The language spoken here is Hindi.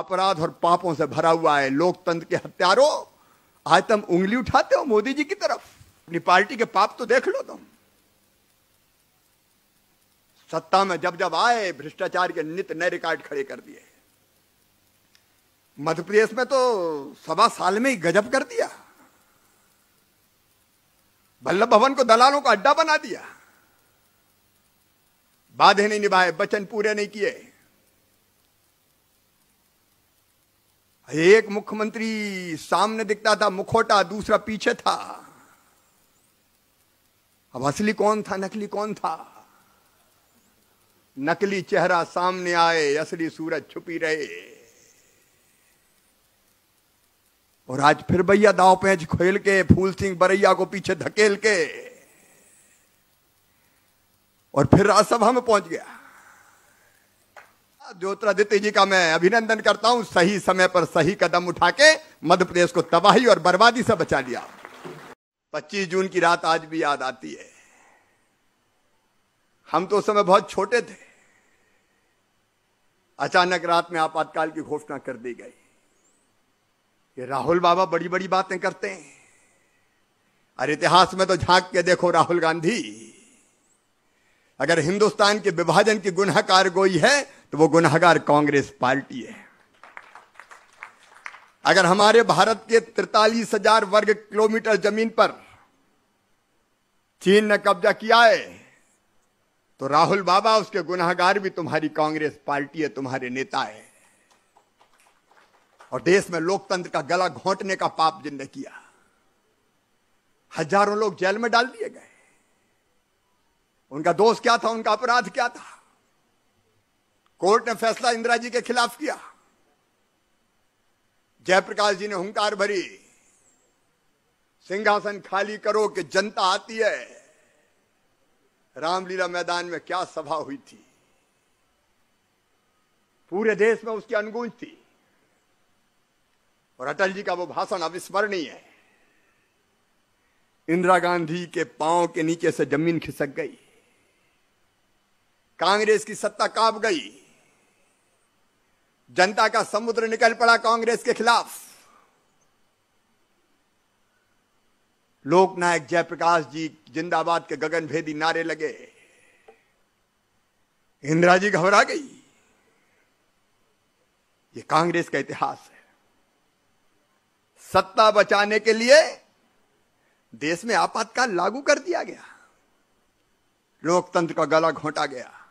अपराध और पापों से भरा हुआ है लोकतंत्र के हत्यारों आज तुम उंगली उठाते हो मोदी जी की तरफ अपनी पार्टी के पाप तो देख लो तुम सत्ता में जब जब आए भ्रष्टाचार के नित नए रिकॉर्ड खड़े कर दिए मध्य प्रदेश में तो सवा साल में ही गजब कर दिया वल्लभ भवन को दलालों का अड्डा बना दिया बाधे नहीं निभाए वचन पूरे नहीं किए एक मुख्यमंत्री सामने दिखता था मुखोटा दूसरा पीछे था अब असली कौन था नकली कौन था नकली चेहरा सामने आए असली सूरज छुपी रहे और आज फिर भैया दाव पेंच खोल के फूल सिंह बरैया को पीछे धकेल के और फिर राजसभा में पहुंच गया ज्योतिरादित्य जी का मैं अभिनंदन करता हूं सही समय पर सही कदम उठा के मध्य प्रदेश को तबाही और बर्बादी से बचा लिया 25 जून की रात आज भी याद आती है हम तो उस समय बहुत छोटे थे अचानक रात में आपातकाल की घोषणा कर दी गई ये राहुल बाबा बड़ी बड़ी बातें करते हैं और इतिहास में तो झांक के देखो राहुल गांधी अगर हिंदुस्तान के विभाजन की गुनाहकार गोई है तो वो गुनाहगार कांग्रेस पार्टी है अगर हमारे भारत के तिरतालीस हजार वर्ग किलोमीटर जमीन पर चीन ने कब्जा किया है तो राहुल बाबा उसके गुनाहगार भी तुम्हारी कांग्रेस पार्टी है तुम्हारे नेता है और देश में लोकतंत्र का गला घोंटने का पाप जिनने किया हजारों लोग जेल में डाल दिए गए उनका दोष क्या था उनका अपराध क्या था कोर्ट ने फैसला इंदिरा जी के खिलाफ किया जयप्रकाश जी ने हंकार भरी सिंहासन खाली करो कि जनता आती है रामलीला मैदान में क्या सभा हुई थी पूरे देश में उसकी अनगूंज थी और अटल जी का वो भाषण अविस्मरणीय है इंदिरा गांधी के पांव के नीचे से जमीन खिसक गई कांग्रेस की सत्ता कांप गई जनता का समुद्र निकल पड़ा कांग्रेस के खिलाफ लोकनायक जयप्रकाश जी जिंदाबाद के गगनभेदी नारे लगे इंदिरा जी घबरा गई ये कांग्रेस का इतिहास है सत्ता बचाने के लिए देश में आपातकाल लागू कर दिया गया लोकतंत्र का गला घोंटा गया